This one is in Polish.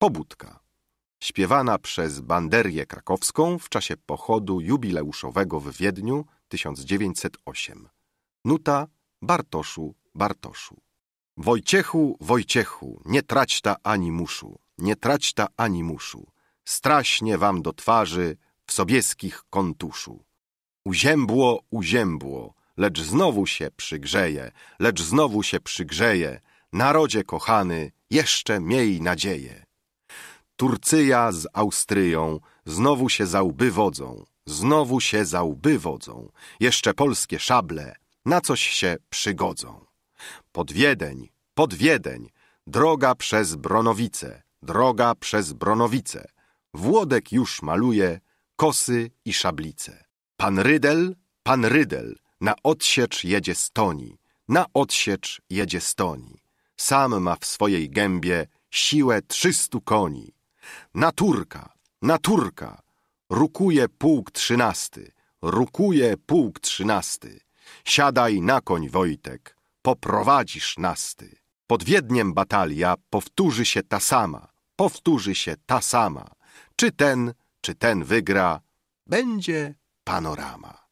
Pobudka. Śpiewana przez Banderię Krakowską w czasie pochodu jubileuszowego w Wiedniu 1908. Nuta Bartoszu, Bartoszu. Wojciechu, Wojciechu, nie trać ta ani muszu, nie trać ta ani muszu. Straśnie wam do twarzy w sobieskich kontuszu. Uziębło, uziębło, lecz znowu się przygrzeje, lecz znowu się przygrzeje. Narodzie kochany, jeszcze miej nadzieję. Turcyja z Austryją znowu się za łby wodzą, znowu się za łby wodzą, jeszcze polskie szable na coś się przygodzą. Pod Wiedeń, pod Wiedeń, droga przez Bronowice, droga przez Bronowice. Włodek już maluje kosy i szablice. Pan Rydel, pan Rydel, na odsiecz jedzie stoni, na odsiecz jedzie stoni. Sam ma w swojej gębie siłę trzystu koni. Naturka, naturka. Rukuje pułk trzynasty, rukuje pułk trzynasty. Siadaj na koń, Wojtek, poprowadzisz nasty. Pod Wiedniem batalia powtórzy się ta sama, powtórzy się ta sama. Czy ten, czy ten wygra, będzie panorama.